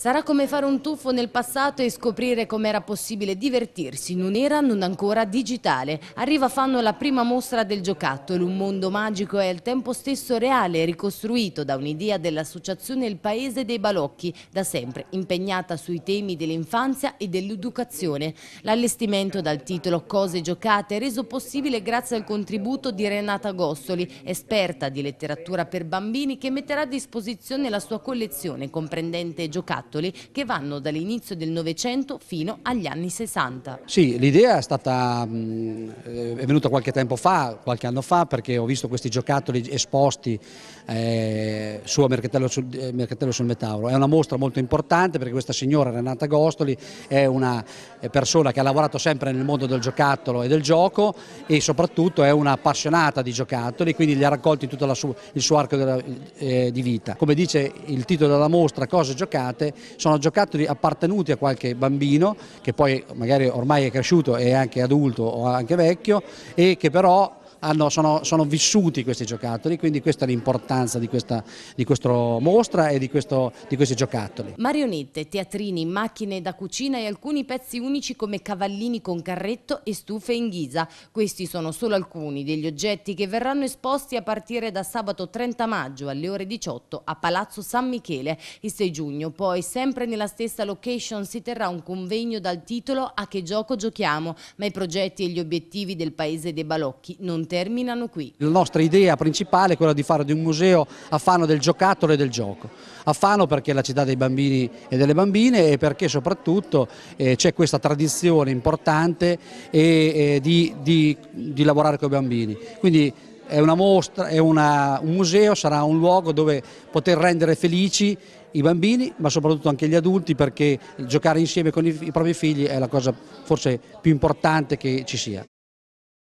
Sarà come fare un tuffo nel passato e scoprire com'era possibile divertirsi in un'era non ancora digitale. Arriva Fanno la prima mostra del giocattolo, un mondo magico e al tempo stesso reale, ricostruito da un'idea dell'associazione Il Paese dei Balocchi, da sempre impegnata sui temi dell'infanzia e dell'educazione. L'allestimento dal titolo Cose giocate è reso possibile grazie al contributo di Renata Gossoli, esperta di letteratura per bambini che metterà a disposizione la sua collezione comprendente giocattoli giocattoli che vanno dall'inizio del Novecento fino agli anni 60. Sì, l'idea è stata mm, eh, è venuta qualche tempo fa, qualche anno fa, perché ho visto questi giocattoli esposti eh, su Mercatello sul, eh, Mercatello sul Metauro. È una mostra molto importante perché questa signora Renata Gostoli è una persona che ha lavorato sempre nel mondo del giocattolo e del gioco e soprattutto è una appassionata di giocattoli, quindi li ha raccolti tutto sua, il suo arco della, eh, di vita. Come dice il titolo della mostra, Cose giocate, sono giocattoli appartenuti a qualche bambino che poi magari ormai è cresciuto e anche adulto o anche vecchio e che però hanno, ah, sono, sono, vissuti questi giocattoli, quindi questa è l'importanza di questa mostra e di, questo, di questi giocattoli. Marionette, teatrini, macchine da cucina e alcuni pezzi unici come cavallini con carretto e stufe in ghisa. Questi sono solo alcuni degli oggetti che verranno esposti a partire da sabato 30 maggio alle ore 18 a Palazzo San Michele. Il 6 giugno poi sempre nella stessa location si terrà un convegno dal titolo A che gioco giochiamo, ma i progetti e gli obiettivi del paese dei balocchi non terminano qui. La nostra idea principale è quella di fare di un museo a Fano del giocattolo e del gioco. A Fano perché è la città dei bambini e delle bambine e perché soprattutto eh, c'è questa tradizione importante e, eh, e eh, di, di, di, lavorare con i bambini. Quindi, è, una mostra, è una, un museo, sarà un luogo dove poter rendere felici i bambini ma soprattutto anche gli adulti perché giocare insieme con i, i propri figli è la cosa forse più importante che ci sia.